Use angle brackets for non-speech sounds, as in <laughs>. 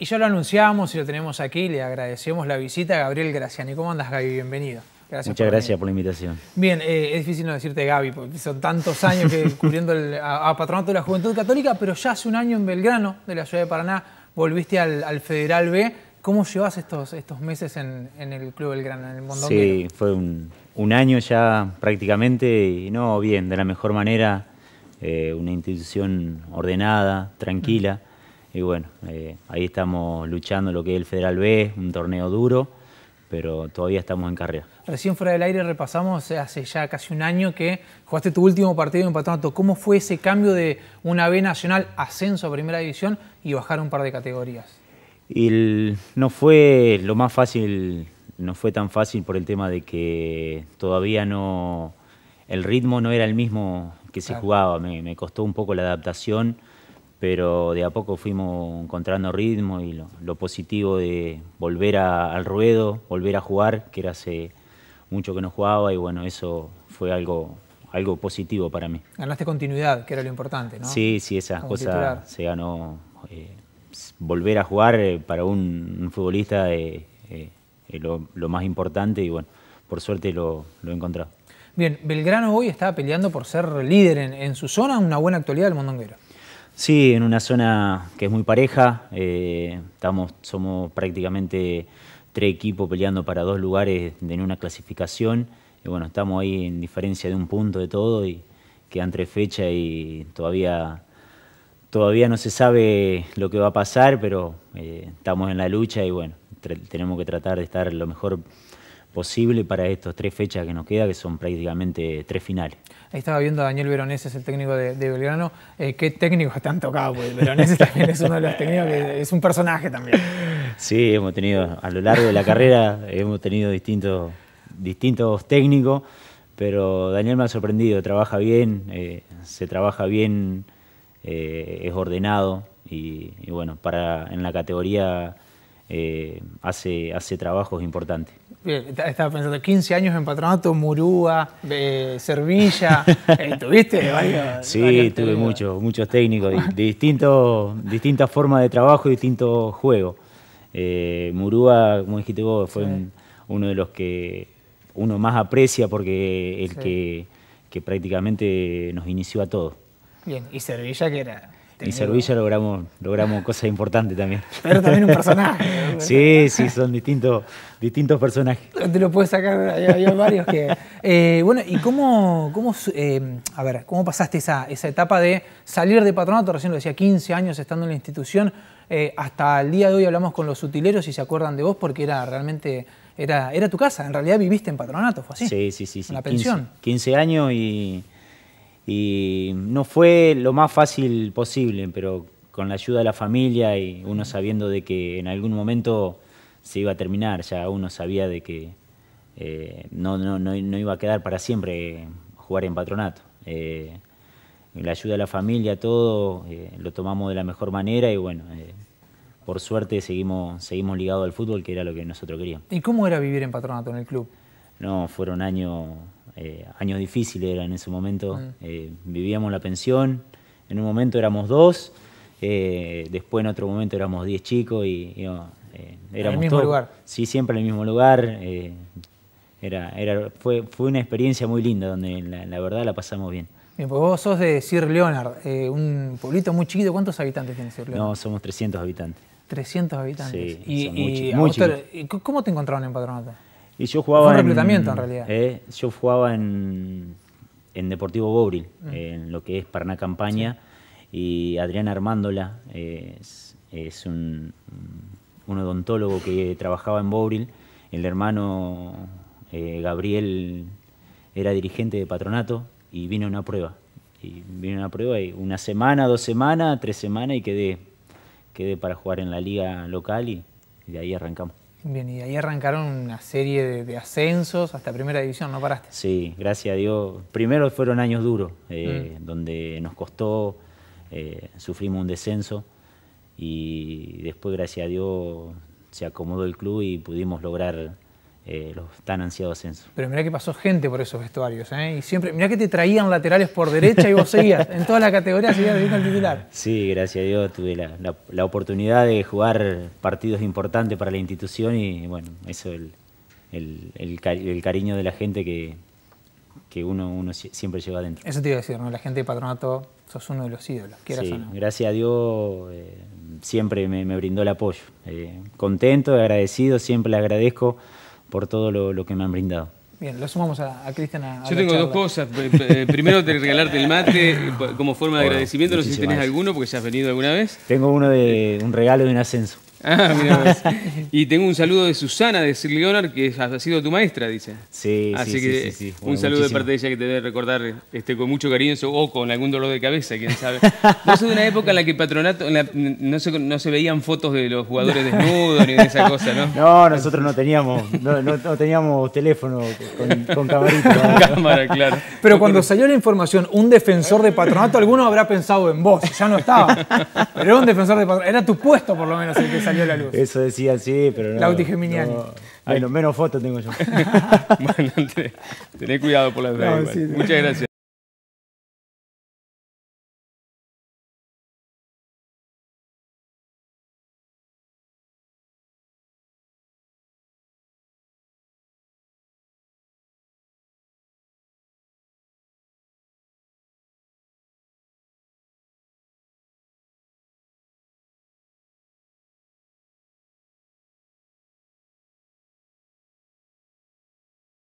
Y ya lo anunciamos y lo tenemos aquí, le agradecemos la visita a Gabriel Graciani. ¿Cómo andas, Gaby? Bienvenido. Muchas gracias por la invitación. Bien, eh, es difícil no decirte Gaby, porque son tantos años que <laughs> cubriendo el, a, Patronato de la Juventud Católica, pero ya hace un año en Belgrano, de la ciudad de Paraná, volviste al, Federal B. ¿Cómo llevas estos, estos meses en, el Club Belgrano, en el Mondongo? Sí, fue un, año ya prácticamente, y no, bien, de la mejor manera, eh, una institución ordenada, tranquila y bueno, eh, ahí estamos luchando lo que es el Federal B, un torneo duro, pero todavía estamos en carrera. Recién fuera del aire repasamos eh, hace ya casi un año que jugaste tu último partido en Patronato. ¿Cómo fue ese cambio de una B nacional, ascenso a primera división y bajar un par de categorías? Y no fue lo más fácil, no fue tan fácil por el tema de que todavía no, el ritmo no era el mismo que se jugaba, me, me costó un poco la adaptación pero de a poco fuimos encontrando ritmo y lo, positivo de volver al ruedo, volver a jugar, que era hace mucho que no jugaba y bueno, eso fue algo, positivo para mí. Ganaste continuidad, que era lo importante, ¿no? Sí, sí, esas cosas se ganó. Eh, volver a jugar eh, para un, futbolista es eh, lo, más importante y bueno, por suerte lo, he encontrado. Bien, Belgrano hoy estaba peleando por ser líder en, su zona, una buena actualidad del Mondonguero. Sí, en una zona que es muy pareja. Eh, estamos, somos prácticamente tres equipos peleando para dos lugares en una clasificación. Y bueno, estamos ahí en diferencia de un punto de todo y quedan tres fechas y todavía, todavía no se sabe lo que va a pasar, pero eh, estamos en la lucha y bueno, tenemos que tratar de estar lo mejor posible para estas tres fechas que nos queda, que son prácticamente tres finales. Ahí estaba viendo a Daniel Veronese, es el técnico de, Belgrano. Eh, ¿Qué técnicos te han tocado? Porque Veronese <laughs> también es uno de los técnicos que es un personaje también. Sí, hemos tenido, a lo largo de la carrera, <laughs> hemos tenido distintos, distintos técnicos, pero Daniel me ha sorprendido, trabaja bien, eh, se trabaja bien, eh, es ordenado y, y, bueno, para, en la categoría hace, hace trabajos importantes estaba pensando, 15 años en patronato, Murúa, eh, Servilla, <laughs> eh, ¿tuviste varios? Sí, tuve muchos, muchos técnicos, distintos, distintas formas de trabajo y distintos juegos. Eh, Murúa, como dijiste vos, fue uno de los que uno más aprecia porque el que, que prácticamente nos inició a todos. Bien, y Servilla que era en este, Y Servicio logramos, logramos cosas importantes también. <laughs> Pero también un personaje. <laughs> sí, sí, son distintos, distintos personajes. Te lo puedes sacar, había varios que... Eh, bueno, ¿y cómo, eh, a ver, cómo pasaste esa, etapa de salir de patronato? Recién lo decía, 15 años estando en la institución. Eh, hasta el día de hoy hablamos con los utileros y se acuerdan de vos porque era realmente... Era, era tu casa, en realidad viviste en patronato, fue así. Sí, sí, sí. sí. la pensión. 15 años y y no fue lo más fácil posible, pero con la ayuda de la familia y uno sabiendo de que en algún momento se iba a terminar, ya uno sabía de que eh, no, no, iba a quedar para siempre eh, jugar en patronato. Eh, la ayuda de la familia, todo, lo tomamos de la mejor manera y bueno, por suerte seguimos, seguimos ligados al fútbol, que era lo que nosotros queríamos. ¿Y cómo era vivir en patronato en el club? No, fueron años eh, años difíciles eran en ese momento. Mm. Eh, vivíamos la pensión, en un momento éramos dos, eh, después en otro momento éramos diez chicos y, oh, ¿En el mismo lugar? Sí, siempre en el mismo lugar. era, fue, una experiencia muy linda donde la, verdad la pasamos bien. Bien, pues vos sos de Sir Leonard, un pueblito muy chiquito. ¿Cuántos habitantes tiene Sir Leonard? No, somos 300 habitantes. 300 habitantes. y, y, ¿Cómo te encontraron en Patronato? Y yo jugaba reclutamiento en, realidad. Eh, yo jugaba en, Deportivo Bovril mm. en lo que es Parna Campaña. Y Adrián Armándola es, un, odontólogo que trabajaba en Bovril El hermano eh, Gabriel era dirigente de patronato y vino a una prueba. Y vino una prueba y una semana, dos semanas, tres semanas y quedé, quedé para jugar en la liga local y de ahí arrancamos. Bien, y ahí arrancaron una serie de, ascensos hasta primera división, ¿no paraste? Sí, gracias a Dios. Primero fueron años duros, eh, mm. donde nos costó, eh, sufrimos un descenso y después, gracias a Dios, se acomodó el club y pudimos lograr eh, los tan ansiados censos. Pero mirá que pasó gente por esos vestuarios, ¿eh? Y siempre, mirá que te traían laterales por derecha y vos seguías, en toda la categoría seguías al titular. Sí, gracias a Dios tuve la, oportunidad de jugar partidos importantes para la institución y bueno, eso el, el, cariño de la gente que, uno, uno siempre lleva adentro. Eso te iba a decir, ¿no? La gente de patronato, sos uno de los ídolos, sí, Gracias a Dios eh, siempre me, brindó el apoyo. Eh, contento, agradecido, siempre le agradezco por todo lo, que me han brindado. Bien, lo sumamos a, a Cristian. Yo tengo dos cosas. Eh, primero, te regalarte el mate eh, como forma de agradecimiento. No sé si tenés alguno, porque ya has venido alguna vez. Tengo uno de un regalo de un ascenso. Ah, mira. y tengo un saludo de Susana de Sir Leonard, que ha sido tu maestra, dice. Sí, Así sí, que sí, un saludo de parte de ella que te debe recordar este, con mucho cariño o con algún dolor de cabeza, quién sabe. <laughs> Vos sos de una época en la que Patronato no, se, no se veían fotos de los jugadores desnudos ni de esa <laughs> cosa, ¿no? No, nosotros no teníamos, no, teníamos teléfono con, cámara, claro. Pero cuando salió la información, un defensor de Patronato, alguno habrá pensado en vos, ya no estaba. Pero era un defensor de Patronato, era tu puesto por lo menos el que la luz. Eso decía sí, pero no. Lauti Geminiani. Bueno, menos fotos tengo yo. <laughs> bueno, tené, cuidado por las redes. Muchas gracias.